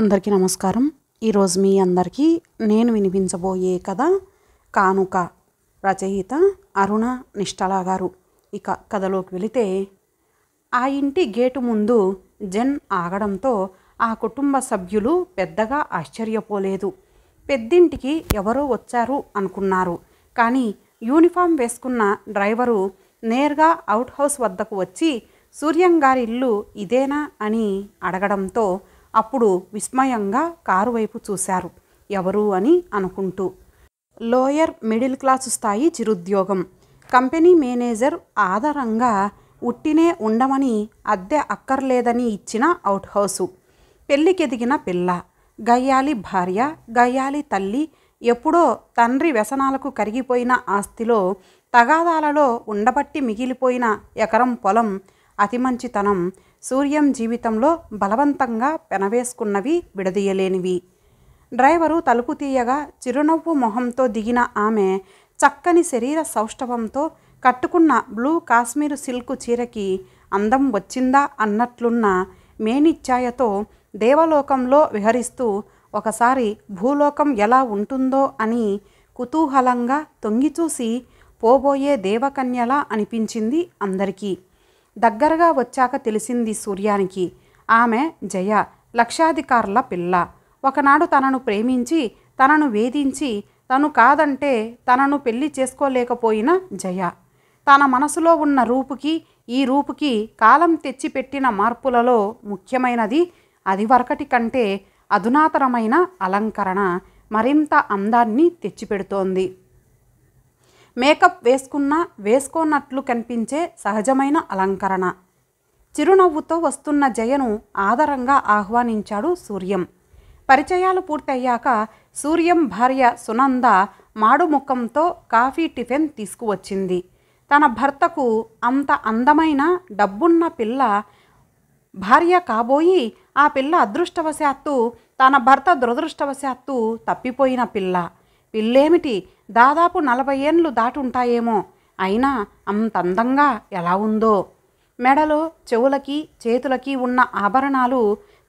అందరికీ నమస్కారం ఈరోజు మీ అందరికీ నేను వినిపించబోయే కథ కానుక రచయిత అరుణ నిష్టలా గారు ఇక కథలోకి వెళితే ఆ ఇంటి గేటు ముందు జెన్ ఆగడంతో ఆ కుటుంబ సభ్యులు పెద్దగా ఆశ్చర్యపోలేదు పెద్దింటికి ఎవరో వచ్చారు అనుకున్నారు కానీ యూనిఫామ్ వేసుకున్న డ్రైవరు నేరుగా అవుట్ హౌస్ వద్దకు వచ్చి సూర్యంగారి ఇల్లు ఇదేనా అని అడగడంతో అప్పుడు విస్మయంగా కారు వైపు చూశారు ఎవరు అని అనుకుంటూ లోయర్ మిడిల్ క్లాస్ స్థాయి చిరుద్యోగం కంపెనీ మేనేజర్ ఆధారంగా ఉట్టినే ఉండమని అద్దె అక్కర్లేదని ఇచ్చిన అవుట్ హౌసు పెళ్ళికెదిగిన పిల్ల గయ్యాలి భార్య గయ్యాలి తల్లి ఎప్పుడో తండ్రి వ్యసనాలకు కరిగిపోయిన ఆస్తిలో తగాదాలలో ఉండబట్టి మిగిలిపోయిన ఎకరం పొలం అతి మంచితనం సూర్యం జీవితంలో బలవంతంగా పెనవేసుకున్నవి విడదీయలేనివి డ్రైవరు తలుపు తీయగా చిరునవ్వు మొహంతో దిగిన ఆమె చక్కని శరీర సౌష్ఠవంతో కట్టుకున్న బ్లూ కాశ్మీరు సిల్క్ చీరకి అందం వచ్చిందా అన్నట్లున్న మేనిచ్ఛాయతో దేవలోకంలో విహరిస్తూ ఒకసారి భూలోకం ఎలా ఉంటుందో అని కుతూహలంగా తొంగిచూసి పోబోయే దేవకన్యలా అనిపించింది అందరికీ దగ్గరగా వచ్చాక తెలిసింది సూర్యానికి ఆమె జయ లక్షాధికారుల పిల్ల ఒకనాడు తనను ప్రేమించి తనను వేధించి తను కాదంటే తనను పెళ్లి చేసుకోలేకపోయిన జయ తన మనసులో ఉన్న రూపుకి ఈ రూపుకి కాలం తెచ్చిపెట్టిన మార్పులలో ముఖ్యమైనది అదివరకటి కంటే అధునాతనమైన అలంకరణ మరింత అందాన్ని తెచ్చిపెడుతోంది మేకప్ వేసుకున్న వేసుకోనట్లు కనిపించే సహజమైన అలంకరణ చిరునవ్వుతో వస్తున్న జయను ఆదరంగా ఆహ్వానించాడు సూర్యం పరిచయాలు పూర్తయ్యాక సూర్యం భార్య సునంద మాడుముఖంతో కాఫీ టిఫిన్ తీసుకువచ్చింది తన భర్తకు అంత అందమైన డబ్బున్న పిల్ల భార్య కాబోయి ఆ పిల్ల అదృష్టవశాత్తు తన భర్త దురదృష్టవశాత్తు తప్పిపోయిన పిల్ల పిల్లేమిటి దాదాపు నలభై ఏండ్లు దాటుంటాయేమో అయినా అంత అందంగా ఎలా ఉందో మెడలో చెవులకి చేతులకి ఉన్న ఆభరణాలు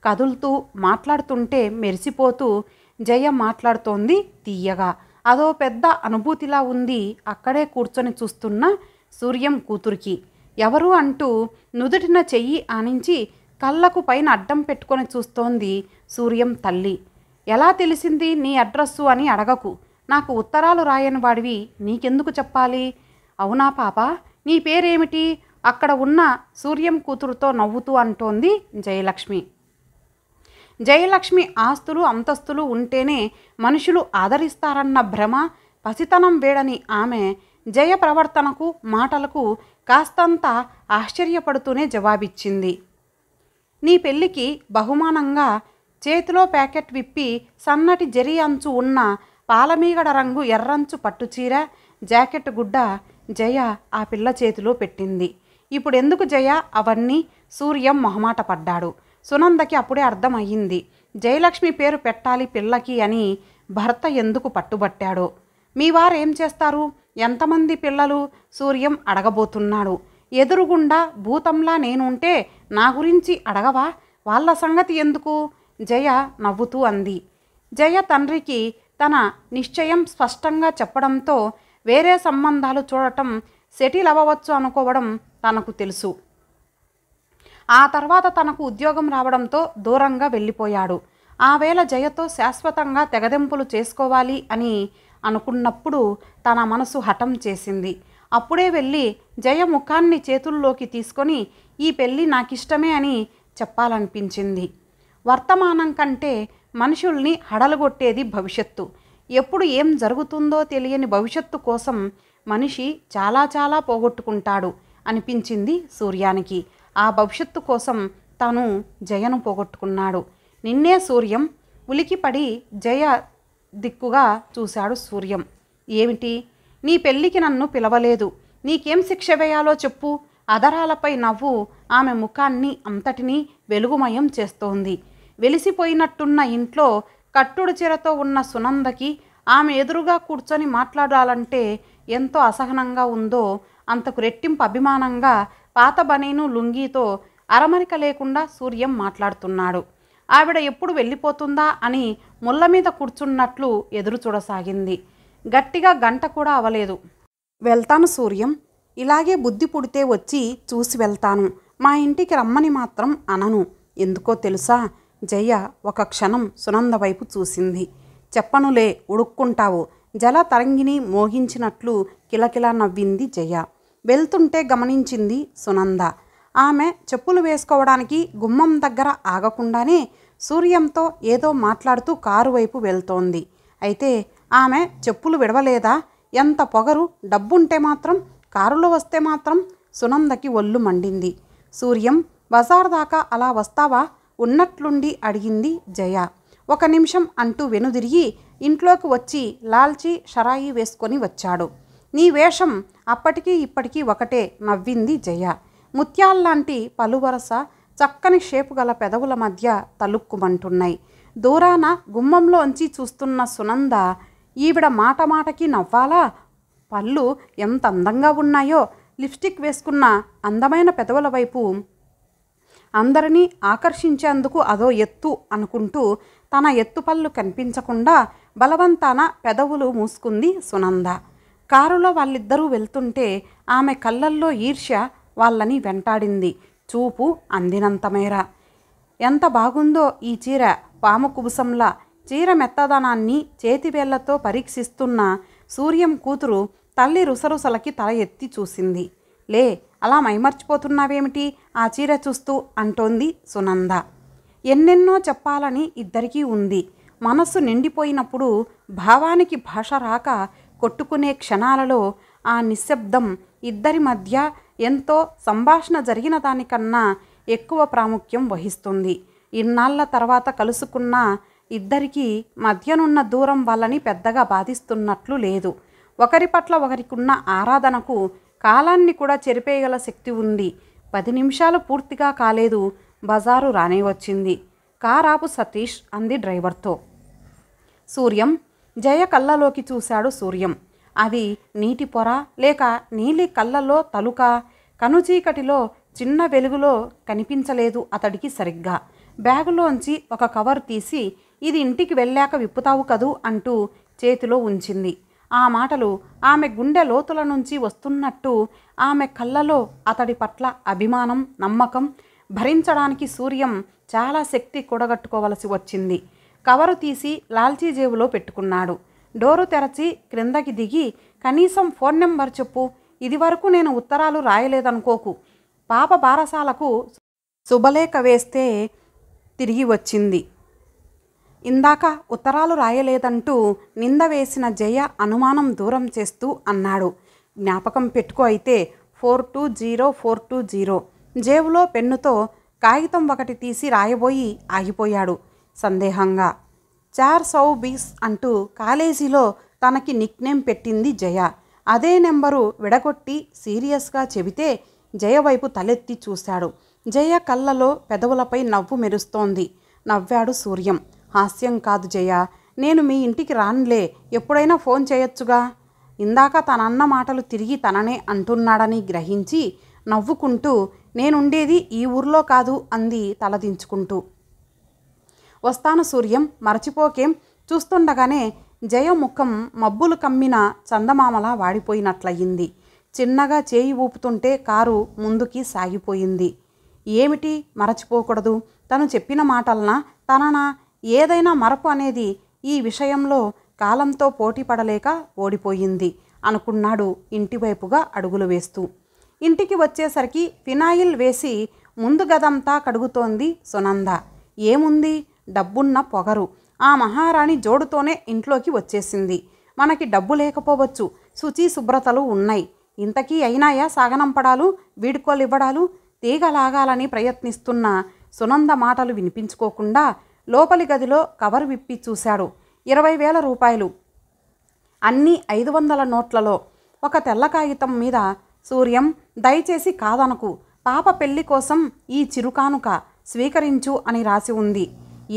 కదులుతూ మాట్లాడుతుంటే మెరిసిపోతూ జయ మాట్లాడుతోంది తీయగా అదో పెద్ద అనుభూతిలా ఉంది అక్కడే కూర్చొని చూస్తున్న సూర్యం కూతురికి ఎవరు అంటూ నుదుటిన చెయ్యి ఆనించి కళ్ళకు పైన అడ్డం పెట్టుకొని చూస్తోంది సూర్యం తల్లి ఎలా తెలిసింది నీ అడ్రస్సు అని అడగకు నాకు ఉత్తరాలు రాయని వాడివి నీకెందుకు చెప్పాలి అవునా పాప నీ పేరేమిటి అక్కడ ఉన్న సూర్యం కూతురుతో నవ్వుతూ అంటోంది జయలక్ష్మి జయలక్ష్మి ఆస్తులు అంతస్తులు ఉంటేనే మనుషులు ఆదరిస్తారన్న భ్రమ పసితనం వేడని ఆమె జయ ప్రవర్తనకు మాటలకు కాస్తంత ఆశ్చర్యపడుతూనే జవాబిచ్చింది నీ పెళ్ళికి బహుమానంగా చేతిలో ప్యాకెట్ విప్పి సన్నటి జరి అంచు ఉన్న పాలమీగడ రంగు ఎర్రంచు పట్టుచీర జాకెట్ గుడ్డ జయ ఆ పిల్ల చేతిలో పెట్టింది ఇప్పుడు ఎందుకు జయ అవన్నీ సూర్యం మొహమాట పడ్డాడు సునందకి అప్పుడే అర్థమయ్యింది జయలక్ష్మి పేరు పెట్టాలి పిల్లకి అని భర్త ఎందుకు పట్టుబట్టాడో మీ వారేం చేస్తారు ఎంతమంది పిల్లలు సూర్యం అడగబోతున్నాడు ఎదురుగుండా భూతంలా నేనుంటే నా గురించి అడగవా వాళ్ళ సంగతి ఎందుకు జయ నవ్వుతూ అంది జయ తండ్రికి తన నిశ్చయం స్పష్టంగా చెప్పడంతో వేరే సంబంధాలు చూడటం సెటిల్ అవ్వవచ్చు అనుకోవడం తనకు తెలుసు ఆ తర్వాత తనకు ఉద్యోగం రావడంతో దూరంగా వెళ్ళిపోయాడు ఆ వేళ జయతో శాశ్వతంగా తెగదెంపులు చేసుకోవాలి అని అనుకున్నప్పుడు తన మనసు హఠం చేసింది అప్పుడే వెళ్ళి జయ ముఖాన్ని చేతుల్లోకి తీసుకొని ఈ పెళ్ళి నాకిష్టమే అని చెప్పాలనిపించింది వర్తమానం కంటే మనుషుల్ని హడలగొట్టేది భవిష్యత్తు ఎప్పుడు ఏం జరుగుతుందో తెలియని భవిష్యత్తు కోసం మనిషి చాలా చాలా పోగొట్టుకుంటాడు అనిపించింది సూర్యానికి ఆ భవిష్యత్తు కోసం తను జయను పోగొట్టుకున్నాడు నిన్నే సూర్యం ఉలికిపడి జయ దిక్కుగా చూశాడు సూర్యం ఏమిటి నీ పెళ్ళికి నన్ను పిలవలేదు నీకేం శిక్ష వేయాలో చెప్పు అదరాలపై నవ్వు ఆమె ముఖాన్ని అంతటినీ వెలుగుమయం చేస్తోంది వెలిసిపోయినట్టున్న ఇంట్లో కట్టుడు చీరతో ఉన్న సునందకి ఆమె ఎదురుగా కూర్చొని మాట్లాడాలంటే ఎంతో అసహనంగా ఉందో అంతకు రెట్టింపు అభిమానంగా పాత బనీను లుంగీతో అరమరిక లేకుండా సూర్యం మాట్లాడుతున్నాడు ఆవిడ ఎప్పుడు వెళ్ళిపోతుందా అని ముళ్ళ మీద కూర్చున్నట్లు ఎదురు చూడసాగింది గట్టిగా గంట కూడా అవలేదు వెళ్తాను సూర్యం ఇలాగే బుద్ధి పుడితే వచ్చి చూసి వెళ్తాను మా ఇంటికి రమ్మని మాత్రం అనను ఎందుకో తెలుసా జయ ఒక క్షణం సునంద వైపు చూసింది చెప్పనులే ఉడుక్కుంటావు జల తరంగిని మోగించినట్లు కిలకిలా నవ్వింది జయ వెళ్తుంటే గమనించింది సునంద ఆమె చెప్పులు వేసుకోవడానికి గుమ్మం దగ్గర ఆగకుండానే సూర్యంతో ఏదో మాట్లాడుతూ కారు వైపు వెళ్తోంది అయితే ఆమె చెప్పులు విడవలేదా ఎంత పొగరు డబ్బుంటే మాత్రం కారులో వస్తే మాత్రం సునందకి ఒళ్ళు మండింది సూర్యం బజార్ దాకా అలా వస్తావా ఉన్నట్లుండి అడిగింది జయ ఒక నిమిషం అంటూ వెనుదిరిగి ఇంట్లోకి వచ్చి లాల్చి షరాయి వేసుకొని వచ్చాడు నీ వేషం అప్పటికీ ఇప్పటికీ ఒకటే నవ్వింది జయ ముత్యాల్లాంటి పలువరస చక్కని షేపు గల పెదవుల మధ్య తలుక్కుమంటున్నాయి దూరాన గుమ్మంలోంచి చూస్తున్న సునంద ఈవిడ మాట మాటకి నవ్వాలా పళ్ళు ఎంత అందంగా ఉన్నాయో లిప్స్టిక్ వేసుకున్న అందమైన పెదవుల వైపు అందరినీ ఆకర్షించేందుకు అదో ఎత్తు అనుకుంటూ తన ఎత్తుపళ్ళు కనిపించకుండా బలవంతాన పెదవులు మూసుకుంది సునంద కారులో వాళ్ళిద్దరూ వెళ్తుంటే ఆమె కళ్ళల్లో ఈర్ష్య వాళ్ళని వెంటాడింది చూపు అందినంత మేర ఎంత బాగుందో ఈ చీర పాము కుబుసంలా చీర మెత్తదనాన్ని చేతివేళ్లతో పరీక్షిస్తున్న సూర్యం కూతురు తల్లి రుసరుసలకి తల ఎత్తి చూసింది లే అలా మైమర్చిపోతున్నావేమిటి ఆ చీర చూస్తూ అంటోంది సునంద ఎన్నెన్నో చెప్పాలని ఇద్దరికీ ఉంది మనస్సు నిండిపోయినప్పుడు భావానికి భాష రాక కొట్టుకునే క్షణాలలో ఆ నిశ్శబ్దం ఇద్దరి మధ్య ఎంతో సంభాషణ జరిగిన దానికన్నా ఎక్కువ ప్రాముఖ్యం వహిస్తుంది ఇన్నాళ్ల తర్వాత కలుసుకున్న ఇద్దరికీ మధ్యనున్న దూరం వాళ్ళని పెద్దగా బాధిస్తున్నట్లు లేదు ఒకరి పట్ల ఒకరికున్న ఆరాధనకు కాలాన్ని కూడా చెరిపేయగల శక్తి ఉంది పది నిమిషాలు పూర్తిగా కాలేదు బజారు రానే వచ్చింది కారాపు సతీష్ అంది డ్రైవర్తో సూర్యం జయ కళ్ళలోకి చూశాడు సూర్యం అది నీటి పొర లేక నీలి కళ్ళలో తలుక కనుచీకటిలో చిన్న వెలుగులో కనిపించలేదు అతడికి సరిగ్గా బ్యాగులోంచి ఒక కవర్ తీసి ఇది ఇంటికి వెళ్ళాక విప్పుతావు కదూ అంటూ చేతిలో ఉంచింది ఆ మాటలు ఆమె గుండె లోతుల నుంచి వస్తున్నట్టు ఆమె కళ్ళలో అతడి పట్ల అభిమానం నమ్మకం భరించడానికి సూర్యం చాలా శక్తి కూడగట్టుకోవలసి వచ్చింది కవరు తీసి లాల్చీ జేబులో పెట్టుకున్నాడు డోరు తెరచి క్రిందకి దిగి కనీసం ఫోన్ నెంబర్ చెప్పు ఇదివరకు నేను ఉత్తరాలు రాయలేదనుకోకు పాప బారసాలకు శుభలేఖ వేస్తే తిరిగి వచ్చింది ఇందాక ఉత్తరాలు రాయలేదంటూ నింద వేసిన జయ అనుమానం దూరం చేస్తూ అన్నాడు జ్ఞాపకం పెట్టుకో అయితే four two zero four two zero జేబులో పెన్నుతో కాగితం ఒకటి తీసి రాయబోయి ఆగిపోయాడు సందేహంగా చార్ సౌ బీస్ అంటూ కాలేజీలో తనకి నేమ్ పెట్టింది జయ అదే నెంబరు విడగొట్టి సీరియస్గా చెబితే జయ వైపు తలెత్తి చూశాడు జయ కళ్ళలో పెదవులపై నవ్వు మెరుస్తోంది నవ్వాడు సూర్యం హాస్యం కాదు జయ నేను మీ ఇంటికి రానులే ఎప్పుడైనా ఫోన్ చేయొచ్చుగా ఇందాక తనన్న మాటలు తిరిగి తననే అంటున్నాడని గ్రహించి నవ్వుకుంటూ నేనుండేది ఈ ఊర్లో కాదు అంది తలదించుకుంటూ వస్తాను సూర్యం మరచిపోకేం చూస్తుండగానే జయ ముఖం మబ్బులు కమ్మిన చందమామలా వాడిపోయినట్లయింది చిన్నగా చేయి ఊపుతుంటే కారు ముందుకి సాగిపోయింది ఏమిటి మరచిపోకూడదు తను చెప్పిన మాటలన తననా ఏదైనా మరపు అనేది ఈ విషయంలో కాలంతో పోటీ పడలేక ఓడిపోయింది అనుకున్నాడు ఇంటివైపుగా అడుగులు వేస్తూ ఇంటికి వచ్చేసరికి ఫినాయిల్ వేసి ముందు గదంతా కడుగుతోంది సునంద ఏముంది డబ్బున్న పొగరు ఆ మహారాణి జోడుతోనే ఇంట్లోకి వచ్చేసింది మనకి డబ్బు లేకపోవచ్చు శుచి శుభ్రతలు ఉన్నాయి ఇంతకీ అయినాయా సాగనంపడాలు ఇవ్వడాలు తీగలాగాలని ప్రయత్నిస్తున్న సునంద మాటలు వినిపించుకోకుండా లోపలి గదిలో కవర్ విప్పి చూశాడు ఇరవై వేల రూపాయలు అన్నీ ఐదు వందల నోట్లలో ఒక తెల్ల కాగితం మీద సూర్యం దయచేసి కాదనకు పాప పెళ్లి కోసం ఈ చిరుకానుక స్వీకరించు అని రాసి ఉంది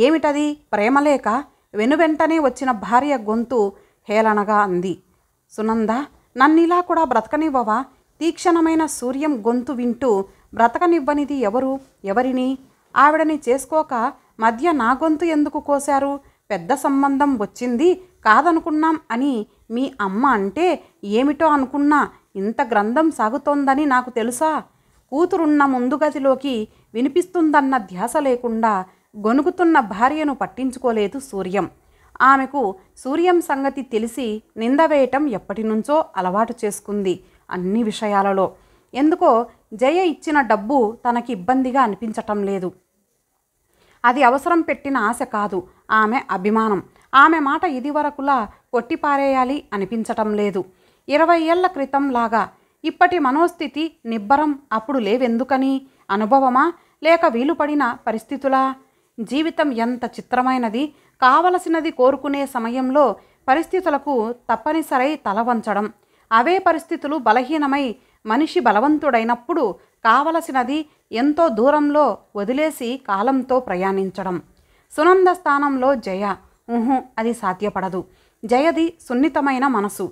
ఏమిటది ప్రేమలేక వెనువెంటనే వచ్చిన భార్య గొంతు హేళనగా అంది సునంద నన్నిలా కూడా బ్రతకనివ్వవా తీక్షణమైన సూర్యం గొంతు వింటూ బ్రతకనివ్వనిది ఎవరు ఎవరిని ఆవిడని చేసుకోక మధ్య నా గొంతు ఎందుకు కోశారు పెద్ద సంబంధం వచ్చింది కాదనుకున్నాం అని మీ అమ్మ అంటే ఏమిటో అనుకున్నా ఇంత గ్రంథం సాగుతోందని నాకు తెలుసా కూతురున్న ముందు గదిలోకి వినిపిస్తుందన్న ధ్యాస లేకుండా గొనుగుతున్న భార్యను పట్టించుకోలేదు సూర్యం ఆమెకు సూర్యం సంగతి తెలిసి నిందవేయటం ఎప్పటినుంచో అలవాటు చేసుకుంది అన్ని విషయాలలో ఎందుకో జయ ఇచ్చిన డబ్బు తనకి ఇబ్బందిగా అనిపించటం లేదు అది అవసరం పెట్టిన ఆశ కాదు ఆమె అభిమానం ఆమె మాట ఇదివరకులా కొట్టిపారేయాలి అనిపించటం లేదు ఇరవై ఏళ్ల లాగా ఇప్పటి మనోస్థితి నిబ్బరం అప్పుడు లేవెందుకని అనుభవమా లేక వీలుపడిన పరిస్థితులా జీవితం ఎంత చిత్రమైనది కావలసినది కోరుకునే సమయంలో పరిస్థితులకు తప్పనిసరై తలవంచడం అవే పరిస్థితులు బలహీనమై మనిషి బలవంతుడైనప్పుడు కావలసినది ఎంతో దూరంలో వదిలేసి కాలంతో ప్రయాణించడం సునంద స్థానంలో జయ ఊహు అది సాధ్యపడదు జయది సున్నితమైన మనసు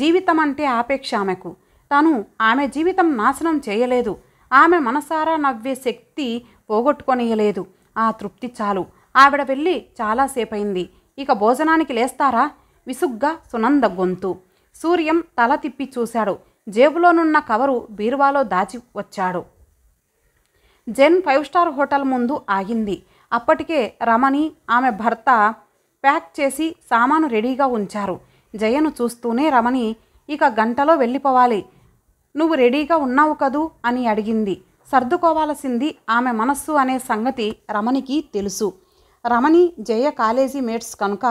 జీవితం అంటే ఆపేక్ష ఆమెకు తను ఆమె జీవితం నాశనం చేయలేదు ఆమె మనసారా నవ్వే శక్తి పోగొట్టుకొనియలేదు ఆ తృప్తి చాలు ఆవిడ వెళ్ళి అయింది ఇక భోజనానికి లేస్తారా విసుగ్గా సునంద గొంతు సూర్యం తల తిప్పి చూశాడు జేబులోనున్న కవరు బీరువాలో దాచి వచ్చాడు జెన్ ఫైవ్ స్టార్ హోటల్ ముందు ఆగింది అప్పటికే రమణి ఆమె భర్త ప్యాక్ చేసి సామాను రెడీగా ఉంచారు జయను చూస్తూనే రమణి ఇక గంటలో వెళ్ళిపోవాలి నువ్వు రెడీగా ఉన్నావు కదూ అని అడిగింది సర్దుకోవాల్సింది ఆమె మనస్సు అనే సంగతి రమణికి తెలుసు రమణి జయ కాలేజీ మేట్స్ కనుక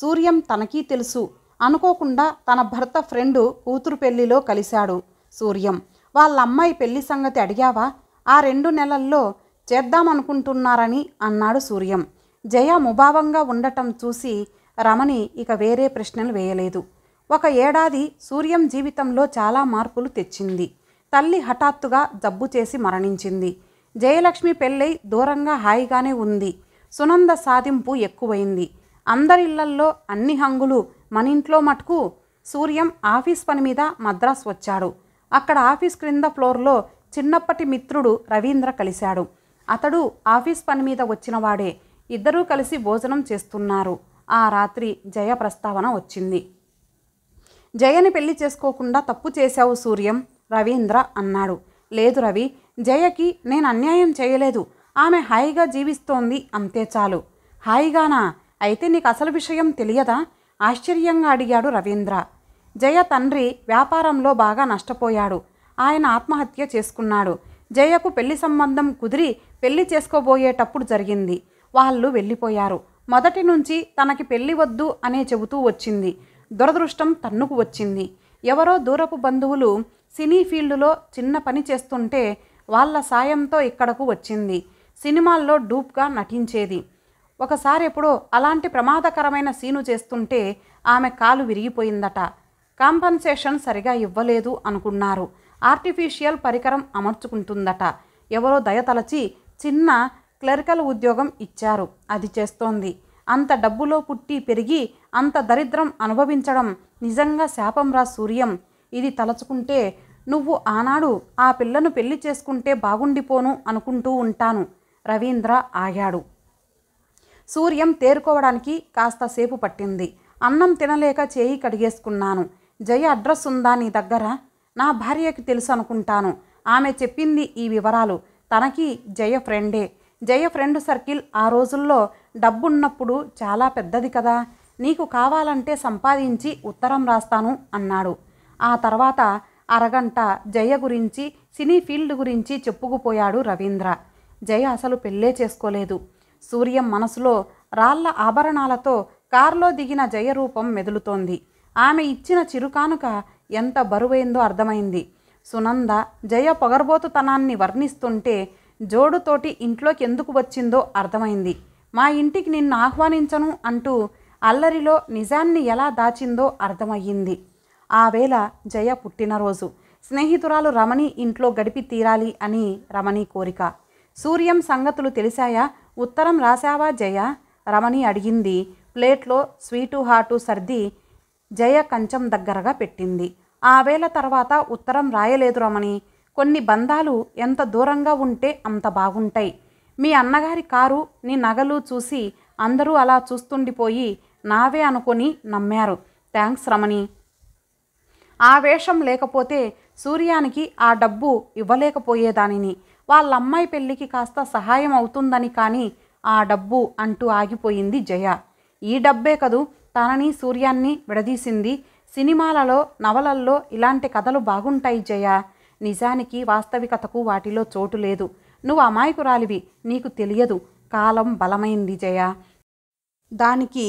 సూర్యం తనకీ తెలుసు అనుకోకుండా తన భర్త ఫ్రెండు కూతురు పెళ్లిలో కలిశాడు సూర్యం వాళ్ళ అమ్మాయి పెళ్లి సంగతి అడిగావా ఆ రెండు నెలల్లో చేద్దామనుకుంటున్నారని అన్నాడు సూర్యం జయ ముభావంగా ఉండటం చూసి రమణి ఇక వేరే ప్రశ్నలు వేయలేదు ఒక ఏడాది సూర్యం జీవితంలో చాలా మార్పులు తెచ్చింది తల్లి హఠాత్తుగా జబ్బు చేసి మరణించింది జయలక్ష్మి పెళ్ళై దూరంగా హాయిగానే ఉంది సునంద సాధింపు ఎక్కువైంది అందరిళ్లల్లో అన్ని హంగులు మన ఇంట్లో మటుకు సూర్యం ఆఫీస్ పని మీద మద్రాసు వచ్చాడు అక్కడ ఆఫీస్ క్రింద ఫ్లోర్లో చిన్నప్పటి మిత్రుడు రవీంద్ర కలిశాడు అతడు ఆఫీస్ పని మీద వచ్చినవాడే ఇద్దరూ కలిసి భోజనం చేస్తున్నారు ఆ రాత్రి జయ ప్రస్తావన వచ్చింది జయని పెళ్లి చేసుకోకుండా తప్పు చేశావు సూర్యం రవీంద్ర అన్నాడు లేదు రవి జయకి నేను అన్యాయం చేయలేదు ఆమె హాయిగా జీవిస్తోంది అంతే చాలు హాయిగానా అయితే నీకు అసలు విషయం తెలియదా ఆశ్చర్యంగా అడిగాడు రవీంద్ర జయ తండ్రి వ్యాపారంలో బాగా నష్టపోయాడు ఆయన ఆత్మహత్య చేసుకున్నాడు జయకు పెళ్లి సంబంధం కుదిరి పెళ్లి చేసుకోబోయేటప్పుడు జరిగింది వాళ్ళు వెళ్ళిపోయారు మొదటి నుంచి తనకి పెళ్లి వద్దు అనే చెబుతూ వచ్చింది దురదృష్టం తన్నుకు వచ్చింది ఎవరో దూరపు బంధువులు సినీ ఫీల్డ్లో చిన్న పని చేస్తుంటే వాళ్ళ సాయంతో ఇక్కడకు వచ్చింది సినిమాల్లో డూప్గా నటించేది ఒకసారి ఎప్పుడో అలాంటి ప్రమాదకరమైన సీను చేస్తుంటే ఆమె కాలు విరిగిపోయిందట కాంపన్సేషన్ సరిగా ఇవ్వలేదు అనుకున్నారు ఆర్టిఫిషియల్ పరికరం అమర్చుకుంటుందట ఎవరో దయతలచి చిన్న క్లరికల్ ఉద్యోగం ఇచ్చారు అది చేస్తోంది అంత డబ్బులో పుట్టి పెరిగి అంత దరిద్రం అనుభవించడం నిజంగా శాపంరా సూర్యం ఇది తలచుకుంటే నువ్వు ఆనాడు ఆ పిల్లను పెళ్లి చేసుకుంటే బాగుండిపోను అనుకుంటూ ఉంటాను రవీంద్ర ఆగాడు సూర్యం తేరుకోవడానికి కాస్త సేపు పట్టింది అన్నం తినలేక చేయి కడిగేసుకున్నాను జయ అడ్రస్ ఉందా నీ దగ్గర నా భార్యకి తెలుసు అనుకుంటాను ఆమె చెప్పింది ఈ వివరాలు తనకి జయ ఫ్రెండే జయ ఫ్రెండ్ సర్కిల్ ఆ రోజుల్లో డబ్బున్నప్పుడు చాలా పెద్దది కదా నీకు కావాలంటే సంపాదించి ఉత్తరం రాస్తాను అన్నాడు ఆ తర్వాత అరగంట జయ గురించి సినీ ఫీల్డ్ గురించి చెప్పుకుపోయాడు రవీంద్ర జయ అసలు పెళ్ళే చేసుకోలేదు సూర్యం మనసులో రాళ్ల ఆభరణాలతో కారులో దిగిన జయరూపం మెదులుతోంది ఆమె ఇచ్చిన చిరుకానుక ఎంత బరువైందో అర్థమైంది సునంద జయ పొగరబోతుతనాన్ని వర్ణిస్తుంటే జోడుతోటి ఇంట్లోకి ఎందుకు వచ్చిందో అర్థమైంది మా ఇంటికి నిన్ను ఆహ్వానించను అంటూ అల్లరిలో నిజాన్ని ఎలా దాచిందో అర్థమయ్యింది ఆ వేళ జయ పుట్టినరోజు స్నేహితురాలు రమణి ఇంట్లో గడిపి తీరాలి అని రమణి కోరిక సూర్యం సంగతులు తెలిసాయా ఉత్తరం రాశావా జయ రమణి అడిగింది ప్లేట్లో స్వీటు హాటు సర్ది జయ కంచం దగ్గరగా పెట్టింది ఆ వేళ తర్వాత ఉత్తరం రాయలేదు రమణి కొన్ని బంధాలు ఎంత దూరంగా ఉంటే అంత బాగుంటాయి మీ అన్నగారి కారు నీ నగలు చూసి అందరూ అలా చూస్తుండిపోయి నావే అనుకొని నమ్మారు థ్యాంక్స్ రమణి ఆ వేషం లేకపోతే సూర్యానికి ఆ డబ్బు ఇవ్వలేకపోయేదానిని వాళ్ళ అమ్మాయి పెళ్ళికి కాస్త సహాయం అవుతుందని కానీ ఆ డబ్బు అంటూ ఆగిపోయింది జయ ఈ డబ్బే కదూ తనని సూర్యాన్ని విడదీసింది సినిమాలలో నవలల్లో ఇలాంటి కథలు బాగుంటాయి జయ నిజానికి వాస్తవికతకు వాటిలో చోటు లేదు నువ్వు అమాయకురాలివి నీకు తెలియదు కాలం బలమైంది జయ దానికి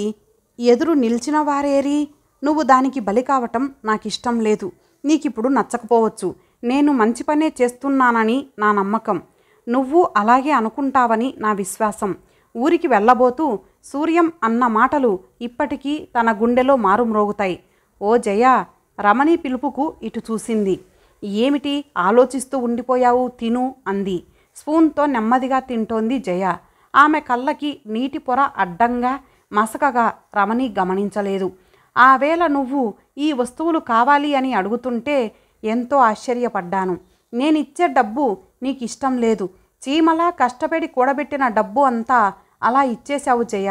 ఎదురు నిలిచిన వారేరి నువ్వు దానికి బలి కావటం నాకు ఇష్టం లేదు నీకిప్పుడు నచ్చకపోవచ్చు నేను మంచి పనే చేస్తున్నానని నా నమ్మకం నువ్వు అలాగే అనుకుంటావని నా విశ్వాసం ఊరికి వెళ్ళబోతూ సూర్యం అన్న మాటలు ఇప్పటికీ తన గుండెలో మారుమ్రోగుతాయి ఓ జయ రమణి పిలుపుకు ఇటు చూసింది ఏమిటి ఆలోచిస్తూ ఉండిపోయావు తిను అంది స్పూన్తో నెమ్మదిగా తింటోంది జయ ఆమె కళ్ళకి నీటి పొర అడ్డంగా మసకగా రమణి గమనించలేదు ఆవేళ నువ్వు ఈ వస్తువులు కావాలి అని అడుగుతుంటే ఎంతో ఆశ్చర్యపడ్డాను నేను ఇచ్చే డబ్బు నీకు ఇష్టం లేదు చీమలా కష్టపడి కూడబెట్టిన డబ్బు అంతా అలా ఇచ్చేశావు జయ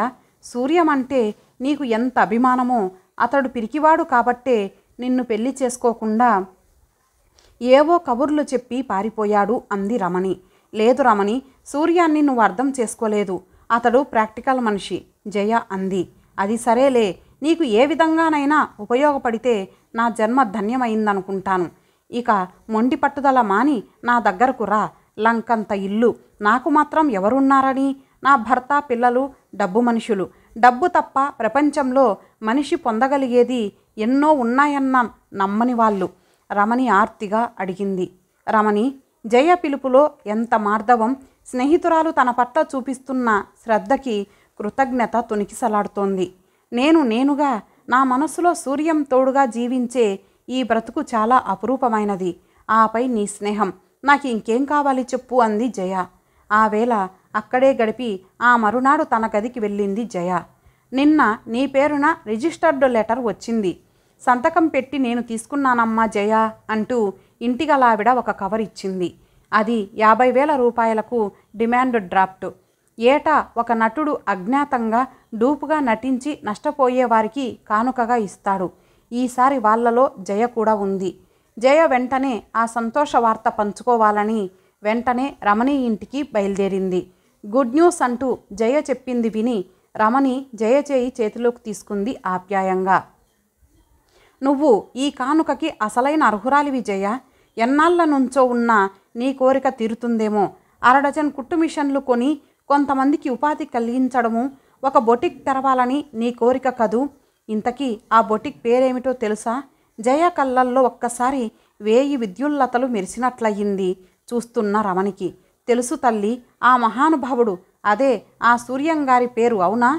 సూర్యం అంటే నీకు ఎంత అభిమానమో అతడు పిరికివాడు కాబట్టే నిన్ను పెళ్లి చేసుకోకుండా ఏవో కబుర్లు చెప్పి పారిపోయాడు అంది రమణి లేదు రమణి సూర్యాన్ని నువ్వు అర్థం చేసుకోలేదు అతడు ప్రాక్టికల్ మనిషి జయ అంది అది సరేలే నీకు ఏ విధంగానైనా ఉపయోగపడితే నా జన్మ ధన్యమైందనుకుంటాను ఇక మొండి పట్టుదల మాని నా దగ్గరకు రా లంకంత ఇల్లు నాకు మాత్రం ఎవరున్నారని నా భర్త పిల్లలు డబ్బు మనుషులు డబ్బు తప్ప ప్రపంచంలో మనిషి పొందగలిగేది ఎన్నో ఉన్నాయన్న నమ్మని వాళ్ళు రమణి ఆర్తిగా అడిగింది రమణి జయ పిలుపులో ఎంత మార్ధవం స్నేహితురాలు తన పట్ల చూపిస్తున్న శ్రద్ధకి కృతజ్ఞత తునికిసలాడుతోంది నేను నేనుగా నా మనసులో సూర్యం తోడుగా జీవించే ఈ బ్రతుకు చాలా అపురూపమైనది ఆపై నీ స్నేహం నాకు ఇంకేం కావాలి చెప్పు అంది జయ ఆ వేళ అక్కడే గడిపి ఆ మరునాడు తన గదికి వెళ్ళింది జయ నిన్న నీ పేరున రిజిస్టర్డ్ లెటర్ వచ్చింది సంతకం పెట్టి నేను తీసుకున్నానమ్మా జయ అంటూ ఇంటిగలావిడ ఒక కవర్ ఇచ్చింది అది యాభై వేల రూపాయలకు డిమాండ్ డ్రాఫ్ట్ ఏటా ఒక నటుడు అజ్ఞాతంగా డూపుగా నటించి నష్టపోయే వారికి కానుకగా ఇస్తాడు ఈసారి వాళ్లలో జయ కూడా ఉంది జయ వెంటనే ఆ సంతోష వార్త పంచుకోవాలని వెంటనే రమణి ఇంటికి బయలుదేరింది గుడ్ న్యూస్ అంటూ జయ చెప్పింది విని రమణి జయ చేయి చేతిలోకి తీసుకుంది ఆప్యాయంగా నువ్వు ఈ కానుకకి అసలైన అర్హురాలివి జయ ఎన్నాళ్ళ నుంచో ఉన్న నీ కోరిక తీరుతుందేమో అరడజన్ కుట్టు మిషన్లు కొని కొంతమందికి ఉపాధి కలిగించడము ఒక బొటిక్ తెరవాలని నీ కోరిక కదూ ఇంతకీ ఆ బొటిక్ పేరేమిటో తెలుసా జయ కళ్ళల్లో ఒక్కసారి వేయి విద్యుల్లతలు మెరిసినట్లయింది చూస్తున్న రమణికి తెలుసు తల్లి ఆ మహానుభావుడు అదే ఆ సూర్యంగారి పేరు అవునా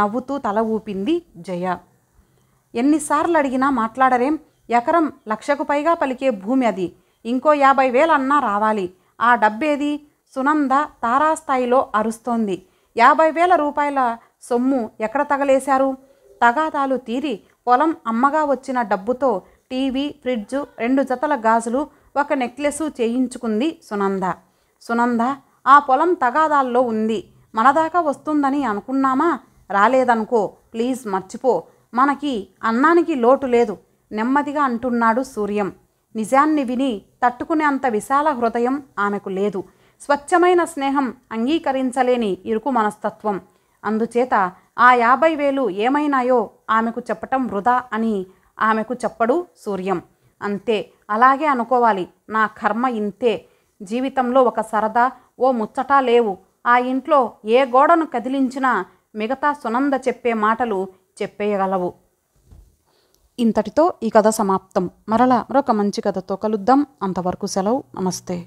నవ్వుతూ తల ఊపింది జయ ఎన్నిసార్లు అడిగినా మాట్లాడరేం ఎకరం లక్షకు పైగా పలికే భూమి అది ఇంకో యాభై వేలన్నా రావాలి ఆ డబ్బేది సునంద తారాస్థాయిలో అరుస్తోంది యాభై వేల రూపాయల సొమ్ము ఎక్కడ తగలేశారు తగాదాలు తీరి పొలం అమ్మగా వచ్చిన డబ్బుతో టీవీ ఫ్రిడ్జ్ రెండు జతల గాజులు ఒక నెక్లెస్ చేయించుకుంది సునంద సునంద ఆ పొలం తగాదాల్లో ఉంది మనదాకా వస్తుందని అనుకున్నామా రాలేదనుకో ప్లీజ్ మర్చిపో మనకి అన్నానికి లోటు లేదు నెమ్మదిగా అంటున్నాడు సూర్యం నిజాన్ని విని తట్టుకునే అంత విశాల హృదయం ఆమెకు లేదు స్వచ్ఛమైన స్నేహం అంగీకరించలేని ఇరుకు మనస్తత్వం అందుచేత ఆ యాభై వేలు ఏమైనాయో ఆమెకు చెప్పటం వృధా అని ఆమెకు చెప్పడు సూర్యం అంతే అలాగే అనుకోవాలి నా కర్మ ఇంతే జీవితంలో ఒక సరదా ఓ ముచ్చట లేవు ఆ ఇంట్లో ఏ గోడను కదిలించినా మిగతా సునంద చెప్పే మాటలు చెప్పేయగలవు ఇంతటితో ఈ కథ సమాప్తం మరలా మరొక మంచి కథతో కలుద్దాం అంతవరకు సెలవు నమస్తే